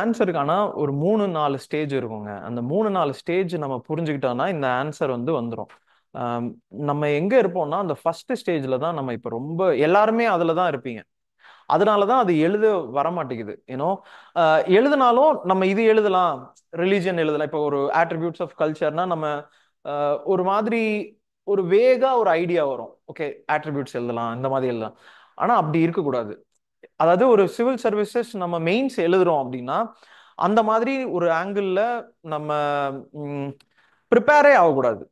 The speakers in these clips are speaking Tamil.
ஆன்சருக்கு ஆனா ஒரு மூணு நாலு ஸ்டேஜ் இருக்குங்க அந்த மூணு நாலு ஸ்டேஜ் நம்ம புரிஞ்சுக்கிட்டோம்னா இந்த ஆன்சர் வந்து வந்துடும் நம்ம எங்க இருப்போம்னா அந்த ஃபர்ஸ்ட் ஸ்டேஜ்ல தான் நம்ம இப்ப ரொம்ப எல்லாருமே அதுல தான் இருப்பீங்க அதனால தான் அது எழுத வரமாட்டேங்குது ஏன்னோ எழுதினாலும் நம்ம இது எழுதலாம் ரிலீஜியன் எழுதலாம் இப்போ ஒரு ஆட்ரிபியூட்ஸ் ஆஃப் கல்ச்சர்னா நம்ம ஒரு மாதிரி ஒரு வேகா ஒரு ஐடியா வரும் ஓகே ஆட்ரிபியூட்ஸ் எழுதலாம் இந்த மாதிரி எழுதலாம் ஆனா அப்படி இருக்கக்கூடாது அதாவது ஒரு சிவில் சர்வீசஸ் நம்ம மெயின்ஸ் எழுதுறோம் அப்படின்னா அந்த மாதிரி ஒரு ஆங்கிளில் நம்ம ப்ரிப்பேரே ஆகக்கூடாது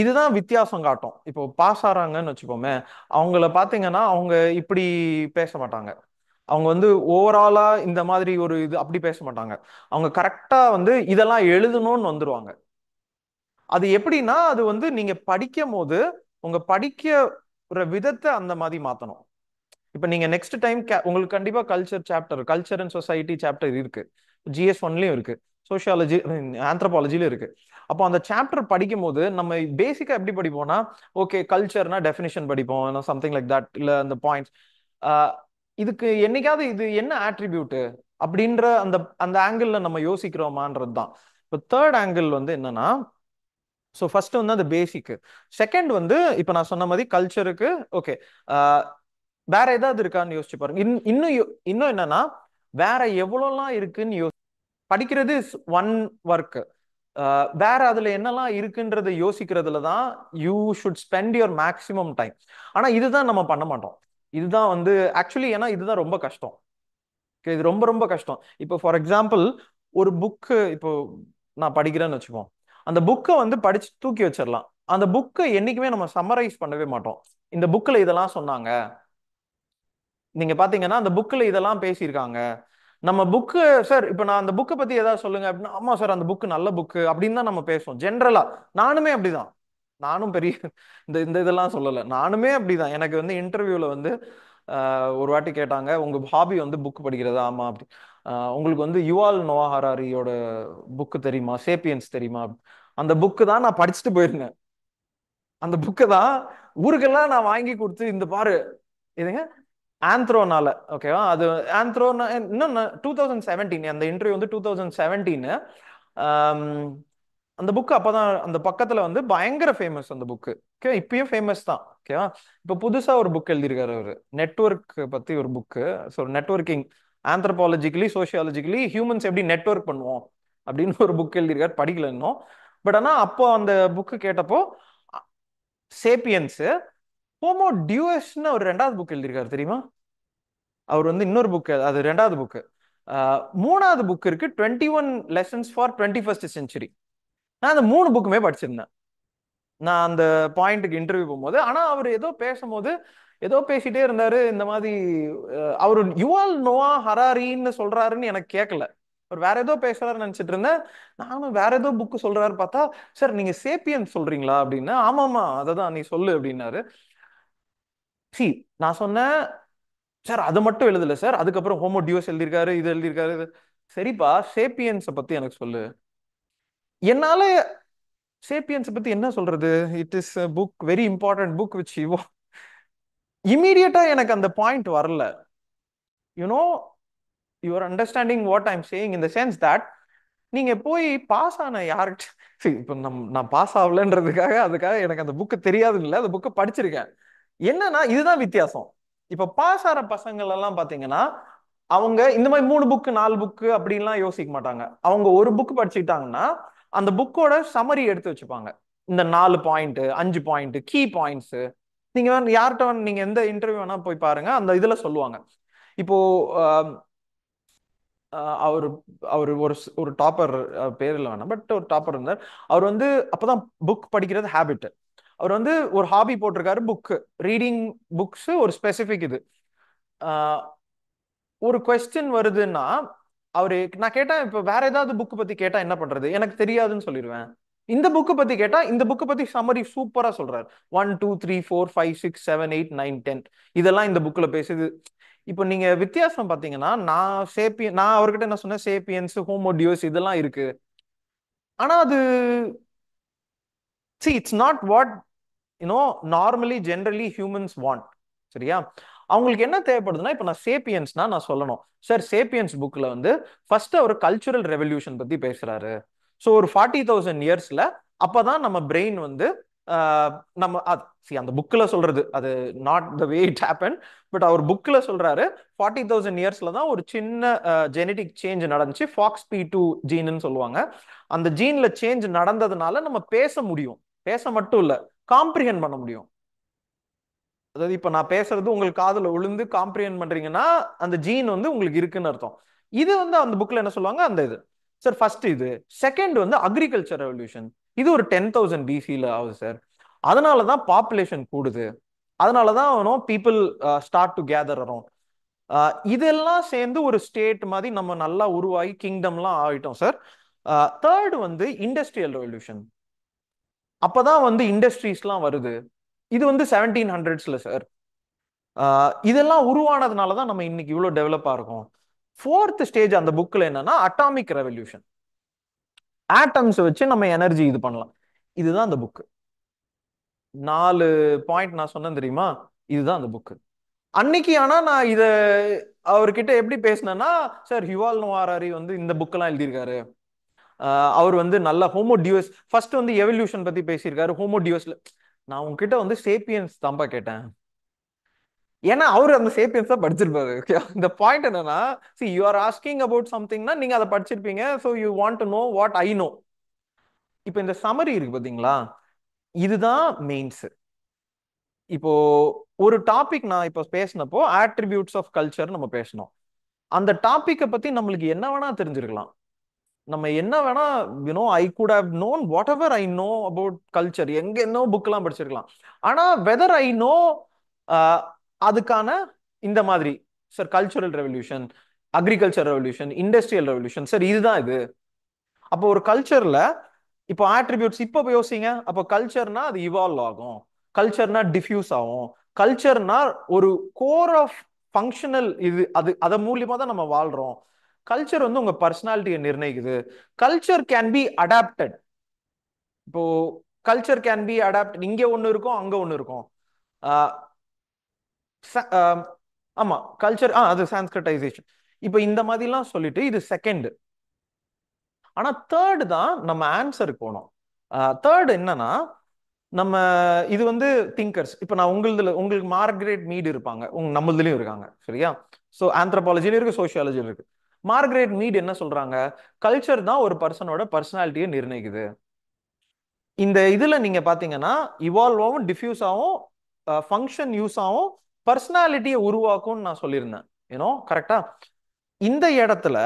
இதுதான் வித்தியாசம் காட்டும் இப்போ பாஸ் ஆகிறாங்கன்னு வச்சுக்கோமே அவங்கள பார்த்தீங்கன்னா அவங்க இப்படி பேச மாட்டாங்க அவங்க வந்து ஓவராலாக இந்த மாதிரி ஒரு இது அப்படி பேச மாட்டாங்க அவங்க கரெக்டாக வந்து இதெல்லாம் எழுதணும்னு வந்துடுவாங்க அது எப்படின்னா அது வந்து நீங்கள் படிக்கும் போது உங்கள் படிக்கிற விதத்தை அந்த மாதிரி மாற்றணும் இப்போ நீங்க நெக்ஸ்ட் டைம் உங்களுக்கு கண்டிப்பா culture chapter culture and society chapter இருக்கு ஜிஎஸ் ஒன்லயும் இருக்கு சோஷியாலஜி ஆந்த்ரபாலஜிலையும் இருக்கு அப்போ அந்த சாப்டர் படிக்கும் போது நம்ம பேசிக்கா எப்படி படிப்போம்னா ஓகே கல்ச்சர்னா டெஃபினேஷன் படிப்போம் சம்திங் லைக் தட் இல்ல அந்த பாயிண்ட்ஸ் இதுக்கு என்னைக்காவது இது என்ன ஆட்ரிபியூட் அப்படின்ற அந்த அந்த ஆங்கிள் நம்ம யோசிக்கிறோமான்றது தான் இப்போ தேர்ட் ஆங்கிள் வந்து என்னன்னா ஸோ ஃபர்ஸ்ட் வந்து அந்த பேசிக் செகண்ட் வந்து இப்போ நான் சொன்ன மாதிரி கல்ச்சருக்கு ஓகே வேற ஏதாவது இருக்கான்னு யோசிச்சு பாருங்க இன்னும் இன்னும் என்னன்னா வேற எவ்வளோலாம் இருக்குன்னு யோசி படிக்கிறது ஒன் ஒர்க் வேற அதுல என்னெல்லாம் இருக்குன்றத யோசிக்கிறதுல தான் you should spend your maximum time ஆனா இதுதான் நம்ம பண்ண மாட்டோம் இதுதான் வந்து ஆக்சுவலி ஏன்னா இதுதான் ரொம்ப கஷ்டம் இது ரொம்ப ரொம்ப கஷ்டம் இப்போ ஃபார் எக்ஸாம்பிள் ஒரு புக்கு இப்போ நான் படிக்கிறேன்னு வச்சுப்போம் அந்த புக்கை வந்து படிச்சு தூக்கி வச்சிடலாம் அந்த புக்கை என்னைக்குமே நம்ம சம்மரைஸ் பண்ணவே மாட்டோம் இந்த புக்கில் இதெல்லாம் சொன்னாங்க நீங்க பாத்தீங்கன்னா அந்த புக்ல இதெல்லாம் பேசியிருக்காங்க நம்ம புக்கு சார் இப்போ நான் அந்த புக்கை பத்தி ஏதாவது சொல்லுங்க அப்படின்னா ஆமா சார் அந்த புக்கு நல்ல புக்கு அப்படின்னு தான் நம்ம பேசுவோம் ஜென்ரலா நானுமே அப்படிதான் நானும் பெரிய இந்த இந்த இதெல்லாம் சொல்லலை நானுமே அப்படிதான் எனக்கு வந்து இன்டர்வியூல வந்து ஒரு வாட்டி கேட்டாங்க உங்க ஹாபி வந்து புக் படிக்கிறதா ஆமா அப்படி உங்களுக்கு வந்து யுவால் நோவா புக்கு தெரியுமா சேப்பியன்ஸ் தெரியுமா அந்த புக்கு தான் நான் படிச்சுட்டு போயிருந்தேன் அந்த புக்கை தான் ஊருக்கெல்லாம் நான் வாங்கி கொடுத்து இந்த பாரு இதுங்க ஆந்த்ரோனால ஓகேவா அது ஆந்த்ரோனா இன்னும் டூ தௌசண்ட் செவன்டீன் அந்த இன்டர்வியூ வந்து டூ தௌசண்ட் செவன்டீனு அந்த புக்கு அப்போதான் அந்த பக்கத்தில் வந்து பயங்கர ஃபேமஸ் அந்த புக்கு ஓகே இப்பயும் ஃபேமஸ் தான் ஓகேவா இப்போ புதுசாக ஒரு புக் எழுதியிருக்காரு அவர் நெட்ஒர்க் பற்றி ஒரு book so networking anthropologically sociologically humans எப்படி நெட்ஒர்க் பண்ணுவோம் அப்படின்னு ஒரு புக் எழுதியிருக்காரு படிக்கல இன்னும் பட் ஆனால் அப்போ அந்த புக்கு கேட்டப்போ சேப்பியன்ஸு ஹோமோ டியூஸ்னு அவர் ரெண்டாவது புக் எழுதியிருக்காரு தெரியுமா அவர் வந்து இன்னொரு புக் அது ரெண்டாவது புக்கு மூணாவது புக் இருக்கு twenty one lessons for twenty first century நான் அந்த மூணு புக்குமே படிச்சிருந்தேன் நான் அந்த பாயிண்ட்டுக்கு இன்டர்வியூ போகும்போது ஆனால் அவர் ஏதோ பேசும்போது ஏதோ பேசிட்டே இருந்தாரு இந்த மாதிரி அவர் யுவால் நோவா ஹராரின்னு சொல்றாருன்னு எனக்கு கேட்கல அவர் வேற ஏதோ பேசுறாருன்னு நினைச்சிட்டு இருந்தேன் நானும் வேற ஏதோ புக்கு சொல்றாரு பார்த்தா சார் நீங்க சேப்பியன் சொல்றீங்களா அப்படின்னு ஆமாமா அதை தான் நீ சொல்லு அப்படின்னாரு சி நான் சொன்னேன் சார் அது மட்டும் எழுதல சார் அதுக்கப்புறம் ஹோமோ டியூஸ் எழுதியிருக்காரு இது எழுதியிருக்காரு சரிப்பா சேப்பியன்ஸை பத்தி எனக்கு சொல்லு என்னால சேப்பியன்ஸை பத்தி என்ன சொல்றது it is book very important book which இவோ இமீடியட்டா எனக்கு அந்த பாயிண்ட் வரல you know your understanding what I'm saying இந்த சென்ஸ் தட் நீங்க போய் பாஸ் ஆன யார்கிட்ட இப்போ நம் நான் பாஸ் ஆகலன்றதுக்காக அதுக்காக எனக்கு அந்த புக்கு தெரியாதுன்னு இல்லை அந்த புக்கை படிச்சிருக்கேன் என்னன்னா இதுதான் வித்தியாசம் இப்ப பாஸ் ஆற பசங்கள் எல்லாம் பாத்தீங்கன்னா அவங்க இந்த மாதிரி மூணு புக்கு நாலு புக்கு அப்படின்லாம் யோசிக்க மாட்டாங்க அவங்க ஒரு புக் படிச்சுக்கிட்டாங்கன்னா அந்த புக்கோட சமரி எடுத்து வச்சுப்பாங்க இந்த நாலு பாயிண்ட் அஞ்சு பாயிண்ட் கீ பாயிண்ட்ஸ் நீங்க யார்கிட்ட நீங்க எந்த இன்டர்வியூ வேணா போய் பாருங்க அந்த இதுல சொல்லுவாங்க இப்போ அவர் அவர் ஒரு ஒரு டாப்பர் பேர் இல்லை வேணாம் பட் ஒரு டாப்பர் இருந்தார் அவர் வந்து அப்பதான் புக் படிக்கிறது ஹேபிட் அவர் வந்து ஒரு ஹாபி போட்டிருக்காரு புக்கு ரீடிங் புக்ஸ் ஒரு ஸ்பெசிஃபிக் இது ஒரு கொஸ்டின் வருதுன்னா அவரு நான் கேட்டேன் இப்போ வேற ஏதாவது புக்கு பத்தி கேட்டா என்ன பண்றது எனக்கு தெரியாதுன்னு சொல்லிடுவேன் இந்த புக்கு பத்தி கேட்டா இந்த புக்கு பத்தி சம்மரி சூப்பரா சொல்றாரு one two three four five six seven eight nine ten இதெல்லாம் இந்த புக்ல பேசுது இப்போ நீங்க வித்தியாசம் பாத்தீங்கன்னா நான் சேப்பியன் நான் அவர்கிட்ட என்ன சொன்னேன் சேப்பியன்ஸ் ஹோமோடியோஸ் இதெல்லாம் இருக்கு ஆனா அது see it's not what you know normally generally humans want சரியா அவங்களுக்கு என்ன தேவைப்படுதுன்னா இப்போ நான் சேப்பியன்ஸ்னா நான் சொல்லணும் சார் சேப்பியன்ஸ் புக்ல வந்து ஃபர்ஸ்ட் அவர் கல்ச்சுரல் ரெவல்யூஷன் பத்தி பேசுறாரு ஸோ ஒரு ஃபார்ட்டி தௌசண்ட் இயர்ஸ்ல அப்பதான் நம்ம பிரெயின் வந்து நம்ம அந்த புக்கில் சொல்றது அது not the way it happen but அவர் புக்கில் சொல்றாரு ஃபார்ட்டி தௌசண்ட் இயர்ஸ்ல தான் ஒரு சின்ன ஜெனடிக் சேஞ்ச் நடந்துச்சு ஃபாக்ஸ் பி டூ ஜீன்னு சொல்லுவாங்க அந்த ஜீன்ல சேஞ்ச் நடந்ததுனால நம்ம பேச முடியும் பேச மட்டும் இல்லை காம்ப்ரிஹெண்ட் பண்ண முடியும் அதாவது இப்போ நான் பேசுறது உங்களுக்கு காதில் விழுந்து காம்ப்ரிஹெண்ட் பண்றீங்கன்னா அந்த ஜீன் வந்து உங்களுக்கு இருக்குன்னு அர்த்தம் இது வந்து அந்த புக்ல என்ன சொல்லுவாங்க அந்த இது சார் ஃபர்ஸ்ட் இது செகண்ட் வந்து அக்ரிகல்ச்சர் ரெவல்யூஷன் இது ஒரு டென் தௌசண்ட் பிசியில் ஆகுது சார் அதனால தான் பாப்புலேஷன் கூடுது அதனால தான் வேணும் people start to gather around இதெல்லாம் சேர்ந்து ஒரு ஸ்டேட் மாதிரி நம்ம நல்லா உருவாகி கிங்டம்லாம் ஆகிட்டோம் சார் தேர்டு uh, வந்து இண்டஸ்ட்ரியல் ரெவல்யூஷன் அப்பதான் வந்து இண்டஸ்ட்ரீஸ்லாம் வருது இது வந்து செவன்டீன் ஹண்ட்ரட்ஸ்ல சார் இதெல்லாம் உருவானதுனால தான் நம்ம இன்னைக்கு இவ்வளோ டெவலப்பாக இருக்கும் ஃபோர்த் ஸ்டேஜ் அந்த புக்கில் என்னன்னா அட்டாமிக் ரெவல்யூஷன் ஆட்டம்ஸ் வச்சு நம்ம எனர்ஜி இது பண்ணலாம் இதுதான் அந்த புக்கு நாலு பாயிண்ட் நான் சொன்னேன் தெரியுமா இதுதான் அந்த புக்கு அன்னைக்கு ஆனா நான் இதை அவர்கிட்ட எப்படி பேசினேன்னா சார் ஹிவால் நோவாரி வந்து இந்த புக்கெல்லாம் எழுதியிருக்காரு அவர் வந்து நல்ல ஹோமோ டியூஸ் ஃபர்ஸ்ட் வந்து எவல்யூஷன் பத்தி பேசியிருக்காரு ஹோமோ டியூஸ்ல நான் உங்ககிட்ட வந்து சேப்பியன்ஸ் தான்ப்பா கேட்டேன் ஏன்னா அவர் அந்த சேப்பியன்ஸ் தான் படிச்சிருப்பாரு இந்த பாயிண்ட் என்னன்னா see you are asking about சம்திங்னா நீங்க அதை படிச்சிருப்பீங்க so you want to know what I know இப்போ இந்த சமரி இருக்கு பாத்தீங்களா இதுதான் மெயின்ஸ் இப்போ ஒரு டாபிக் நான் இப்போ பேசினப்போ ஆட்ரிபியூட்ஸ் ஆஃப் கல்ச்சர் நம்ம பேசினோம் அந்த டாப்பிக்கை பத்தி நம்மளுக்கு என்ன வேணா தெரிஞ்சிருக்கலாம் நம்ம என்ன வேணா you know I could have known whatever I know about culture எங்க என்ன எல்லாம் படிச்சிருக்கலாம் ஆனா வெதர் ஐ நோ அதுக்கான இந்த மாதிரி sir cultural revolution agriculture revolution industrial revolution sir இதுதான் இது அப்போ ஒரு கல்ச்சர்ல இப்போ ஆட்ரிபியூட்ஸ் இப்போ யோசிங்க அப்போ கல்ச்சர்னா அது இவால்வ் ஆகும் கல்ச்சர்னா டிஃப்யூஸ் ஆகும் கல்ச்சர்னா ஒரு கோர் ஆஃப் ஃபங்க்ஷனல் இது அது அதை மூலியமா தான் நம்ம வாழ்றோம் கல்ச்சர் வந்து உங்க பர்சனாலிட்டியை நிர்ணயிக்குது கல்ச்சர் கேன் பி அடாப்டட் இப்போ கல்ச்சர் கேன் பி அடாப்ட் இங்க ஒன்று இருக்கும் அங்க ஒன்று இருக்கும் ஆமா கல்ச்சர் ஆ அது சான்ஸ்கிரிட்டைசேஷன் இப்போ இந்த மாதிரிலாம் சொல்லிட்டு இது செகண்ட் ஆனா தேர்டு தான் நம்ம ஆன்சருக்கு போனோம் தேர்டு என்னன்னா நம்ம இது வந்து திங்கர்ஸ் இப்போ நான் உங்களதுல உங்களுக்கு மார்கரேட் மீடு இருப்பாங்க உங்க நம்மளதுலயும் இருக்காங்க சரியா ஸோ ஆந்த்ரபாலஜிலும் இருக்கு சோசியாலஜிலும் இருக்கு மார்கரேட் மீட் என்ன சொல்றாங்க கல்ச்சர் தான் ஒரு பர்சனோட பர்சனாலிட்டியை நிர்ணயிக்குது இந்த இதுல நீங்க பாத்தீங்கன்னா இவால்வ் ஆகும் ஆகும் ஃபங்க்ஷன் யூஸ் ஆகும் பர்சனாலிட்டியை உருவாக்கும்னு நான் சொல்லியிருந்தேன் ஏன்னோ கரெக்டா இந்த இடத்துல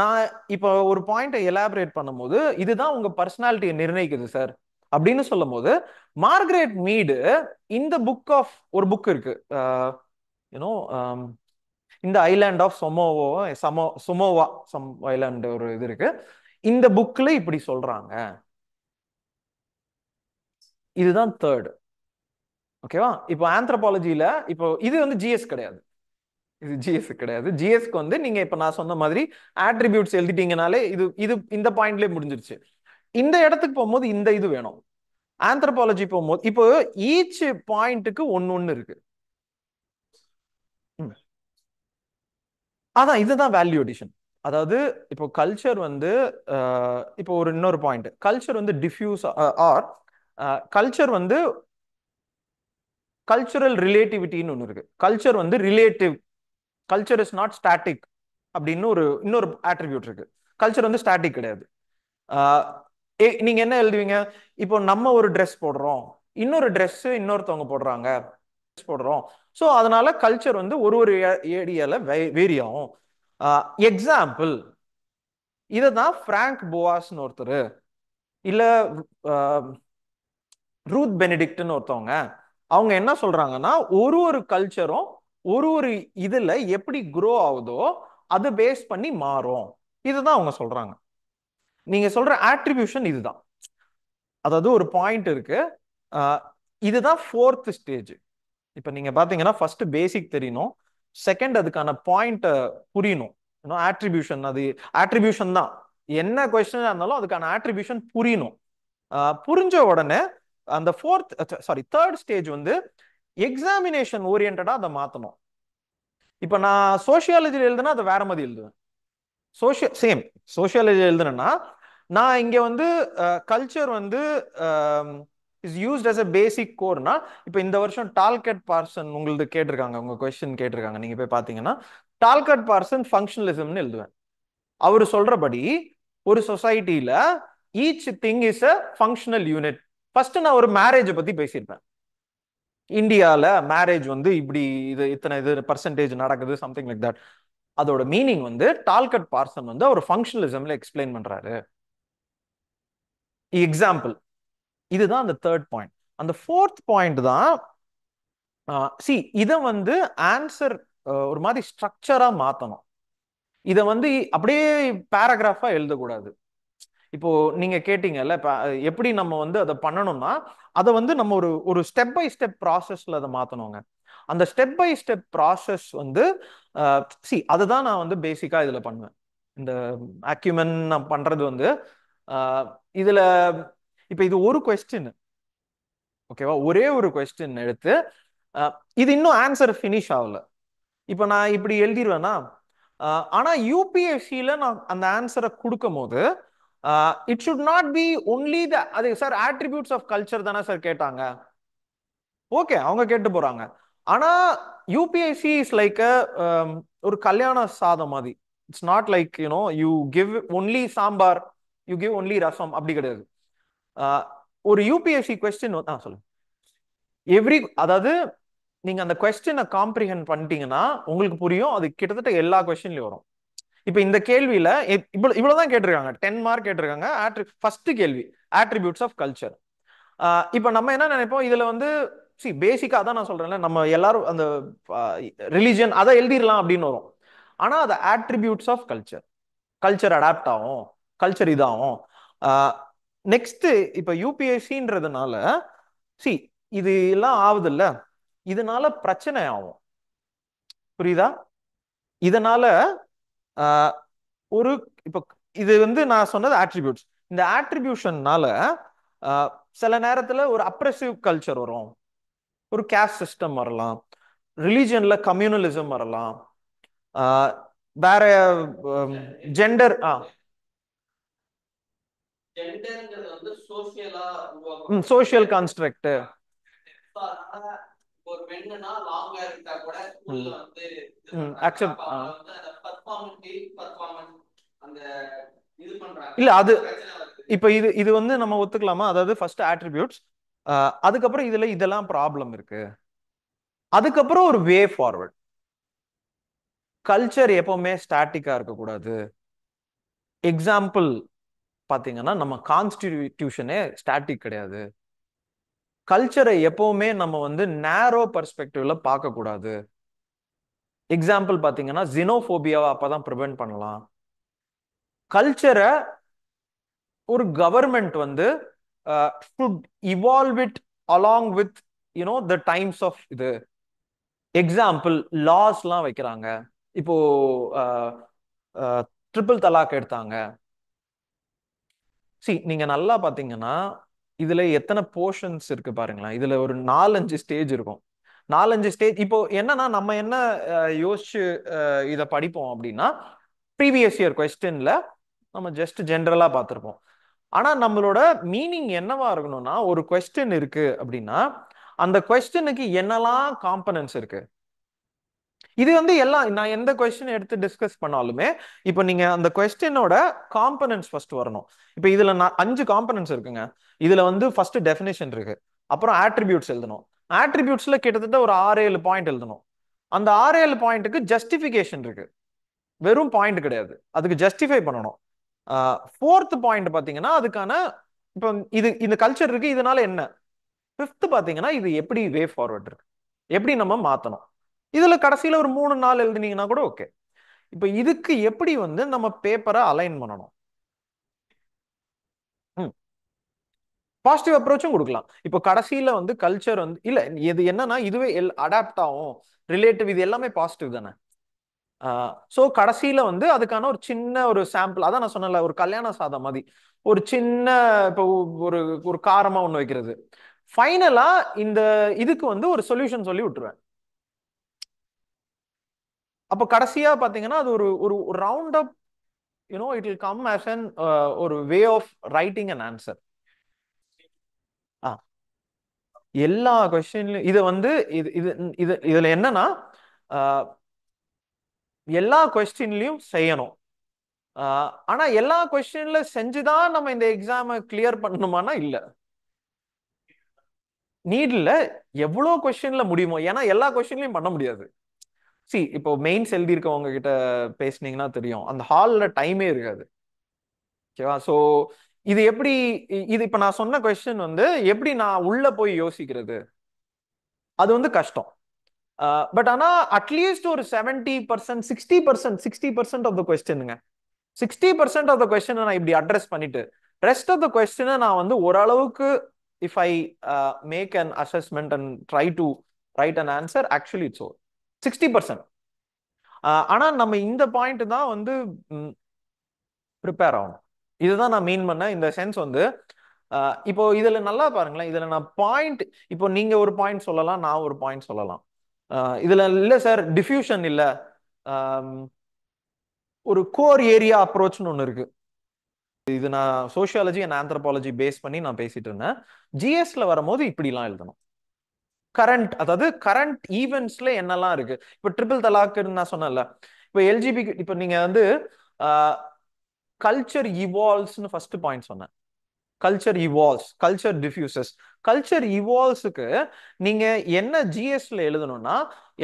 நான் இப்போ ஒரு பாயிண்டை எலாபரேட் பண்ணும்போது இதுதான் உங்க பர்சனாலிட்டியை நிர்ணயிக்குது சார் அப்படின்னு சொல்லும் போது மார்கரேட் மீடு இந்த புக் ஆஃப் ஒரு புக் இருக்கு யூனோ இந்த island of Samoa Samoa Samoa some island ஒரு இது இருக்கு இந்த புக்ல இப்படி சொல்றாங்க இதுதான் தேர்டு ஓகேவா இப்போ ஆந்த்ரபாலஜியில இப்போ இது வந்து ஜிஎஸ் கிடையாது இது ஜிஎஸ் கிடையாது ஜிஎஸ்க்கு வந்து நீங்க இப்ப நான் சொன்ன மாதிரி ஆட்ரிபியூட்ஸ் எழுதிட்டீங்கனாலே இது இது இந்த பாயிண்ட்லயே முடிஞ்சிருச்சு இந்த இடத்துக்கு போகும்போது இந்த இது வேணும் ஆந்த்ரபாலஜி போகும்போது இப்போ ஈச் பாயிண்ட்டுக்கு ஒன்னு ஒன்னு இருக்கு அதான் இதுதான் வேல்யூ அடிஷன் அதாவது இப்போ கல்ச்சர் வந்து இப்போ ஒரு இன்னொரு பாயிண்ட் கல்ச்சர் வந்து டிஃப்யூஸ் ஆர் கல்ச்சர் வந்து கல்ச்சுரல் ரிலேட்டிவிட்டின்னு ஒன்று இருக்கு கல்ச்சர் வந்து relative culture is not static அப்படின்னு ஒரு இன்னொரு ஆட்ரிபியூட் இருக்கு கல்ச்சர் வந்து ஸ்டாட்டிக் கிடையாது நீங்க என்ன எழுதுவீங்க இப்போ நம்ம ஒரு ட்ரெஸ் போடுறோம் இன்னொரு ட்ரெஸ் இன்னொருத்தவங்க போடுறாங்க போடுறோம் ஸோ அதனால கல்ச்சர் வந்து ஒரு ஒரு ஏரியால வேரி ஆகும் எக்ஸாம்பிள் இதை தான் ஃப்ராங்க் போவாஸ்னு ஒருத்தர் இல்லை ரூத் பெனிடிக்ட்னு ஒருத்தவங்க அவங்க என்ன சொல்றாங்கன்னா ஒரு ஒரு கல்ச்சரும் ஒரு ஒரு இதில் எப்படி குரோ ஆகுதோ அதை பேஸ் பண்ணி மாறும் இதுதான் அவங்க சொல்றாங்க நீங்க சொல்ற ஆட்ரிபியூஷன் இதுதான் அதாவது ஒரு பாயிண்ட் இருக்கு இதுதான் ஃபோர்த் ஸ்டேஜ் இப்போ நீங்கள் பார்த்தீங்கன்னா ஃபர்ஸ்ட் பேசிக் தெரியணும் செகண்ட் அதுக்கான பாயிண்ட்டை புரியணும் ஏன்னா ஆட்ரிபியூஷன் அது ஆட்ரிபியூஷன் தான் என்ன கொஸ்டினாக இருந்தாலும் அதுக்கான ஆட்ரிபியூஷன் புரியணும் புரிஞ்ச உடனே அந்த ஃபோர்த் சாரி தேர்ட் ஸ்டேஜ் வந்து எக்ஸாமினேஷன் ஓரியன்டாக அதை மாற்றணும் இப்போ நான் சோஷியாலஜியில் எழுதுனா அதை வேற மாதிரி எழுதுவேன் சோஷிய சேம் சோஷியாலஜி எழுதுனேன்னா நான் இங்கே வந்து கல்ச்சர் வந்து is used as a basic கோர்னா இப்போ இந்த வருஷம் டால்கட் பார்சன் உங்களுக்கு கேட்டிருக்காங்க உங்க கொஸ்டின் கேட்டிருக்காங்க நீங்க போய் பார்த்தீங்கன்னா டால்கட் பார்சன் ஃபங்க்ஷனலிசம்னு எழுதுவேன் அவர் சொல்றபடி ஒரு சொசைட்டில each thing is a functional unit first நான் ஒரு மேரேஜை பத்தி பேசியிருப்பேன் இந்தியாவில் மேரேஜ் வந்து இப்படி இது இத்தனை இது பர்சன்டேஜ் நடக்குது சம்திங் லைக் தட் அதோட மீனிங் வந்து டால்கட் பார்சன் வந்து அவர் ஃபங்க்ஷனலிசம்ல எக்ஸ்பிளைன் பண்றாரு எக்ஸாம்பிள் இதுதான் அந்த தேர்ட் பாயிண்ட் அந்த ஃபோர்த் பாயிண்ட் தான் சி இதை வந்து ஆன்சர் ஒரு மாதிரி ஸ்ட்ரக்சரா மாத்தணும் இதை வந்து அப்படியே பேராகிராஃபா எழுதக்கூடாது இப்போ நீங்க கேட்டீங்கல்ல எப்படி நம்ம வந்து அதை பண்ணணும்னா அதை வந்து நம்ம ஒரு ஒரு ஸ்டெப் பை ஸ்டெப் ப்ராசஸ்ல அதை மாத்தணுங்க அந்த ஸ்டெப் பை ஸ்டெப் ப்ராசஸ் வந்து சி அதை தான் நான் வந்து பேசிக்கா இதுல பண்ணுவேன் இந்த அக்யூமென் நான் பண்றது வந்து இதுல இப்போ இது ஒரு கொஸ்டின் ஓகேவா ஒரே ஒரு கொஸ்டின் எடுத்து இது இன்னும் ஆன்சர் ஃபினிஷ் ஆகல இப்போ நான் இப்படி எழுதிடுவேன்னா ஆனால் யூபிஎஸ்சியில் நான் அந்த ஆன்சரை கொடுக்கும் போது it should not be only the அது சார் ஆட்ரிபியூட்ஸ் ஆஃப் கல்ச்சர் தானே சார் கேட்டாங்க ஓகே அவங்க கேட்டு போகிறாங்க ஆனால் யூபிஎஸ்சி இஸ் லைக் um, ஒரு கல்யாண சாதம் மாதிரி it's not like you know you give only sambar you give only rasam அப்படி கிடையாது ஒரு யூபிஎஸ்சி கொஸ்டின் ஆ சொல்லுங்க எவ்ரி அதாவது நீங்க அந்த கொஸ்டினை காம்ப்ரிஹெண்ட் பண்ணிட்டீங்கன்னா உங்களுக்கு புரியும் அது கிட்டத்தட்ட எல்லா கொஸ்டின்லயும் வரும் இப்ப இந்த கேள்வியில இவ்வளோ இவ்வளவுதான் கேட்டிருக்காங்க டென் மார்க் கேட்டிருக்காங்க ஆட்ரி ஃபஸ்ட்டு கேள்வி ஆட்ரிபியூட்ஸ் ஆஃப் கல்ச்சர் இப்ப நம்ம என்ன நினைப்போம் இதுல வந்து சி பேசிக்கா தான் நான் சொல்றேன்ல நம்ம எல்லாரும் அந்த ரிலீஜியன் அதை எழுதிடலாம் அப்படின்னு வரும் ஆனா அது attributes of culture culture adapt ஆகும் கல்ச்சர் இதாகும் நெக்ஸ்ட் இப்ப யூபிஎஸ்சின்றதுனால சி இது எல்லாம் ஆகுது இல்ல இதனால பிரச்சனை ஆகும் புரியுதா இதனால ஒரு இப்போ இது வந்து நான் சொன்னது ஆட்ரிபியூட்ஸ் இந்த ஆட்ரிபியூஷன்னால சில நேரத்துல ஒரு அப்ரெசிவ் கல்ச்சர் வரும் ஒரு கேஸ்ட் சிஸ்டம் வரலாம் ரிலிஜன்ல கம்யூனலிசம் வரலாம் வேற ஜெண்டர் ஜெண்டர்ங்கிறது வந்து உருவாக்கும் சோஷியல் கான்ஸ்ட்ரக்ட் ஒரு பெண்ணுனா லாங்கா இருந்தா கூட வந்து அக்செப்ட் அந்த இது பண்றாங்க இல்ல அது இப்ப இது இது வந்து நம்ம ஒத்துக்கலாமா அதாவது ஃபர்ஸ்ட் அட்ரிபியூட்ஸ் அதுக்கப்புறம் இதுல இதெல்லாம் ப்ராப்ளம் இருக்கு அதுக்கப்புறம் ஒரு வே ஃபார்வர்ட் கல்ச்சர் எப்பவுமே ஸ்டாட்டிக்கா இருக்கக்கூடாது எக்ஸாம்பிள் பார்த்தீங்கன்னா நம்ம கான்ஸ்டிடியூஷனே ஸ்டாட்டிக் கிடையாது கல்ச்சரை எப்பவுமே நம்ம வந்து நேரோ பர்ஸ்பெக்டிவ்ல பார்க்கக்கூடாது எக்ஸாம்பிள் பார்த்தீங்கன்னா ஜினோஃபோபியாவை அப்போதான் ப்ரிவென்ட் பண்ணலாம் கல்ச்சரை ஒரு கவர்மெண்ட் வந்து should evolve it along with you know the times of இது எக்ஸாம்பிள் லாஸ்லாம் வைக்கிறாங்க இப்போ ட்ரிபிள் தலாக் எடுத்தாங்க சி நீங்க நல்லா பாத்தீங்கன்னா இதுல எத்தனை போர்ஷன்ஸ் இருக்கு பாருங்களேன் இதுல ஒரு நாலஞ்சு ஸ்டேஜ் இருக்கும் நாலஞ்சு ஸ்டேஜ் இப்போ என்னன்னா நம்ம என்ன யோசிச்சு இதை படிப்போம் அப்படின்னா ப்ரீவியஸ் இயர் கொஸ்டின்ல நம்ம ஜஸ்ட் ஜென்ரலா பார்த்துருப்போம் ஆனா நம்மளோட மீனிங் என்னவா இருக்கணும்னா ஒரு கொஸ்டின் இருக்கு அப்படின்னா அந்த கொஸ்டினுக்கு என்னெல்லாம் காம்பனன்ஸ் இருக்குது இது வந்து எல்லாம் நான் எந்த கொஸ்டின் எடுத்து டிஸ்கஸ் பண்ணாலுமே இப்போ நீங்க அந்த கொஸ்டினோட காம்பனன்ஸ் ஃபர்ஸ்ட் வரணும் இப்போ இதுல நான் அஞ்சு காம்பனன்ஸ் இருக்குங்க இதுல வந்து ஃபர்ஸ்ட் டெஃபினேஷன் இருக்கு அப்புறம் ஆட்ரிபியூட்ஸ் எழுதணும் ஆட்ரிபியூட்ஸ்ல கிட்டத்தட்ட ஒரு ஆறு ஏழு பாயிண்ட் எழுதணும் அந்த ஆறு ஏழு பாயிண்ட்டுக்கு ஜஸ்டிஃபிகேஷன் இருக்கு வெறும் பாயிண்ட் கிடையாது அதுக்கு ஜஸ்டிஃபை பண்ணணும் ஃபோர்த் பாயிண்ட் பார்த்தீங்கன்னா அதுக்கான இப்போ இது இந்த கல்ச்சர் இருக்கு இதனால என்ன ஃபிஃப்த் பார்த்தீங்கன்னா இது எப்படி வே ஃபார்வர்ட் இருக்கு எப்படி நம்ம மாற்றணும் இதுல கடைசியில ஒரு மூணு நாள் எழுதினீங்கன்னா கூட ஓகே இப்ப இதுக்கு எப்படி வந்து நம்ம பேப்பரை அலைன் பண்ணணும் பாசிட்டிவ் அப்ரோச்சும் கொடுக்கலாம் இப்போ கடைசியில வந்து கல்ச்சர் வந்து இல்ல இது என்னன்னா இதுவே எல் அடாப்ட் ஆகும் ரிலேட்டிவ் இது எல்லாமே பாசிட்டிவ் தானே ஸோ கடைசியில வந்து அதுக்கான ஒரு சின்ன ஒரு சாம்பிள் அதான் நான் சொன்னல ஒரு கல்யாண சாதம் மாதிரி ஒரு சின்ன இப்போ ஒரு ஒரு காரமா ஒன்று வைக்கிறது ஃபைனலா இந்த இதுக்கு வந்து ஒரு சொல்யூஷன் சொல்லி விட்டுருவேன் அப்போ கடைசியாக பார்த்தீங்கன்னா அது ஒரு ஒரு round up you know it will come as an ஒரு way of writing and answer ஆ எல்லா கொஸ்டின்லையும் இது வந்து இது இது இது இதில் என்னன்னா எல்லா கொஸ்டின்லயும் செய்யணும் ஆனா எல்லா கொஸ்டின்ல செஞ்சுதான் நம்ம இந்த எக்ஸாமை கிளியர் பண்ணணுமானா இல்ல நீட்ல எவ்வளோ கொஸ்டின்ல முடியுமோ ஏன்னா எல்லா கொஸ்டின்லயும் பண்ண முடியாது சி இப்போ மெயின்ஸ் எழுதியிருக்கவங்க கிட்ட பேசுனீங்கன்னா தெரியும் அந்த ஹாலில் டைமே இருக்காது ஓகேவா ஸோ இது எப்படி இது இப்போ நான் சொன்ன கொஸ்டின் வந்து எப்படி நான் உள்ள போய் யோசிக்கிறது அது வந்து கஷ்டம் பட் ஆனால் அட்லீஸ்ட் ஒரு seventy percent sixty percent sixty percent of the கொஸ்டினுங்க சிக்ஸ்டி பர்சன்ட் ஆஃப் த கொஸ்டினை நான் இப்படி அட்ரஸ் பண்ணிட்டு ரெஸ்ட் ஆஃப் த கொஸ்டினை நான் வந்து ஓரளவுக்கு if I make an assessment and try to write an answer actually it's or sixty percent ஆனா நம்ம இந்த பாயிண்ட் தான் வந்து ப்ரிப்பேர் ஆகணும் இதுதான் நான் மீன் பண்ண இந்த சென்ஸ் வந்து இப்போ இதுல நல்லா பாருங்களேன் இதுல நான் பாயிண்ட் இப்போ நீங்க ஒரு பாயிண்ட் சொல்லலாம் நான் ஒரு பாயிண்ட் சொல்லலாம் இதுல இல்ல சார் டிஃப்யூஷன் இல்ல ஒரு கோர் ஏரியா அப்ரோச்னு ஒன்று இருக்கு இது நான் சோஷியாலஜி அண்ட் ஆந்த்ரபாலஜி பேஸ் பண்ணி நான் பேசிட்டு இருந்தேன் ஜிஎஸ்ல வரும்போது இப்படிலாம் எழுதணும் கரண்ட் அதாவது கரண்ட் ஈவெண்ட்ஸ்ல என்னெல்லாம் இருக்கு இப்போ ட்ரிபிள் தலாக்குன்னு நான் சொன்னேன்ல இப்போ எல்ஜிபி இப்போ நீங்க வந்து கல்ச்சர் இவால்வ்ஸ்னு ஃபர்ஸ்ட் பாயிண்ட் சொன்னேன் culture evolves culture diffuses culture இவால்வ்ஸுக்கு நீங்க என்ன ஜிஎஸ்ல எழுதணும்னா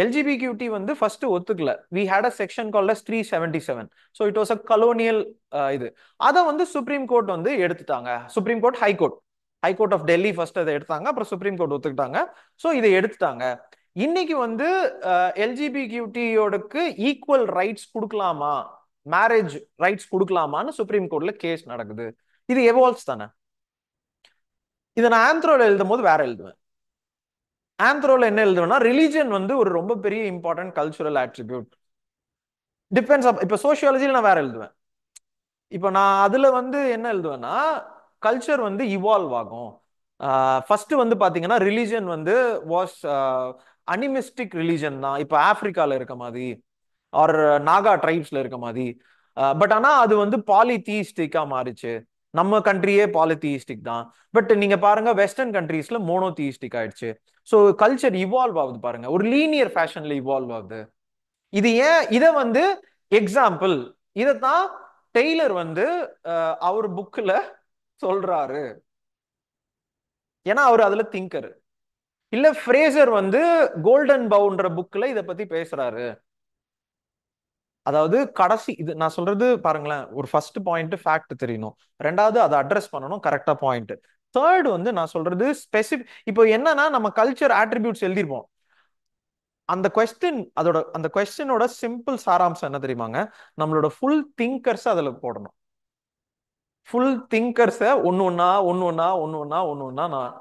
எல்ஜிபி கியூடி வந்து ஃபர்ஸ்ட் ஒத்துக்கல we had a section called three seventy seven so it was a colonial இது அதை வந்து சுப்ரீம் கோர்ட் வந்து எடுத்துட்டாங்க Supreme Court High Court High Court of Delhi first அதை எடுத்தாங்க அப்புறம் சுப்ரீம் கோர்ட் ஒத்துக்கிட்டாங்க ஸோ இதை எடுத்துட்டாங்க இன்னைக்கு வந்து எல்ஜிபி கியூட்டியோடக்கு ஈக்குவல் ரைட்ஸ் கொடுக்கலாமா மேரேஜ் ரைட்ஸ் கொடுக்கலாமான்னு சுப்ரீம் கோர்ட்ல கேஸ் நடக்குது இது எவால்வ்ஸ் தானே இதை நான் ஆந்த்ரோல எழுதும் போது வேற எழுதுவேன் ஆந்த்ரோல என்ன எழுதுவேன்னா ரிலீஜன் வந்து ஒரு ரொம்ப பெரிய இம்பார்ட்டன்ட் கல்ச்சுரல் ஆட்ரிபியூட் டிபெண்ட்ஸ் இப்போ சோஷியாலஜியில் நான் வேற எழுதுவேன் இப்போ நான் அதுல வந்து என்ன எழுதுவேன்னா கல்ச்சர் வந்து இவால்வ் ஆகும் ஃபர்ஸ்ட் வந்து பார்த்தீங்கன்னா ரிலீஜன் வந்து வாஸ் அனிமிஸ்டிக் ரிலீஜன் தான் இப்போ ஆப்ரிக்காவில் இருக்க மாதிரி ஆர் நாகா ட்ரைப்ஸ்ல இருக்க மாதிரி பட் ஆனால் அது வந்து பாலிதீஸ்டிக்காக மாறிச்சு நம்ம கண்ட்ரியே பாலிதீஸ்டிக் தான் பட் நீங்க பாருங்க வெஸ்டர்ன் கண்ட்ரீஸ்ல மோனோதீஸ்டிக் ஆயிடுச்சு ஸோ கல்ச்சர் இவால்வ் ஆகுது பாருங்க ஒரு லீனியர் ஃபேஷன்ல இவால்வ் ஆகுது இது ஏன் இதை வந்து எக்ஸாம்பிள் இதை தான் டெய்லர் வந்து அவர் புக்கில் சொல்றாரு ஏன்னா அவர் அதுல திங்கர் இல்ல ஃப்ரேசர் வந்து கோல்டன் பவுன்ற புக்ல இதை பத்தி பேசுறாரு அதாவது கடைசி இது நான் சொல்றது பாருங்களேன் ஒரு ஃபர்ஸ்ட் பாயிண்ட் ஃபேக்ட் தெரியணும் ரெண்டாவது அதை அட்ரஸ் பண்ணணும் கரெக்டா பாயிண்ட் தேர்ட் வந்து நான் சொல்றது ஸ்பெசிபிக் இப்போ என்னன்னா நம்ம கல்ச்சர் ஆட்ரிபியூட்ஸ் எழுதிருப்போம் அந்த கொஸ்டின் அதோட அந்த கொஸ்டினோட சிம்பிள் சாராம்சம் என்ன தெரியுமாங்க நம்மளோட ஃபுல் திங்கர்ஸ் அதுல போடணும் ஃபுல் திங்கர்ஸை ஒன்று ஒன்றா ஒன்று ஒன்றா ஒன்று ஒன்றா ஒன்று ஒன்றா நான்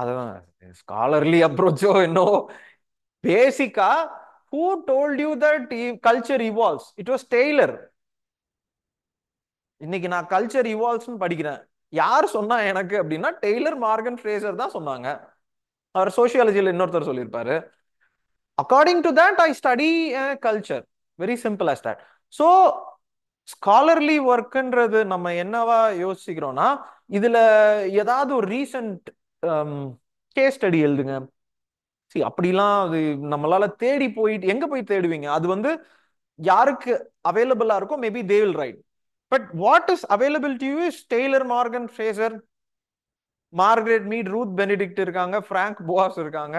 அதான் ஸ்காலர்லி அப்ரோச்சோ என்னோ பேசிக்கா who told you that culture evolves it was Tylor இன்னைக்கு நான் கல்ச்சர் இவால்வ்ஸ்னு படிக்கிறேன் யார் சொன்னா எனக்கு அப்படின்னா டெய்லர் மார்கன் ஃப்ரேசர் தான் சொன்னாங்க அவர் சோசியாலஜியில் இன்னொருத்தர் சொல்லியிருப்பாரு according to that I study culture very simple as that so scholarly ஒர்க்குன்றது நம்ம என்னவா யோசிக்கிறோம்னா இதுல ஏதாவது ஒரு ரீசன்ட் கேஸ் ஸ்டடி எழுதுங்க சரி அப்படிலாம் அது நம்மளால தேடி போயிட்டு எங்க போய் தேடுவீங்க அது வந்து யாருக்கு அவைலபிளா இருக்கோ maybe they will right but what is available to you is Tylor Morgan Frazer Margaret Mead Ruth Benedict இருக்காங்க ஃப்ராங்க் போஸ் இருக்காங்க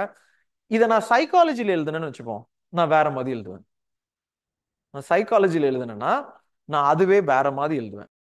இதை நான் சைக்காலஜியில் எழுதுனேன்னு வச்சுப்போம் நான் வேற மாதிரி எழுதுவேன் நான் சைக்காலஜியில் எழுதுனேன்னா நான் அதுவே வேற மாதிரி எழுதுவேன்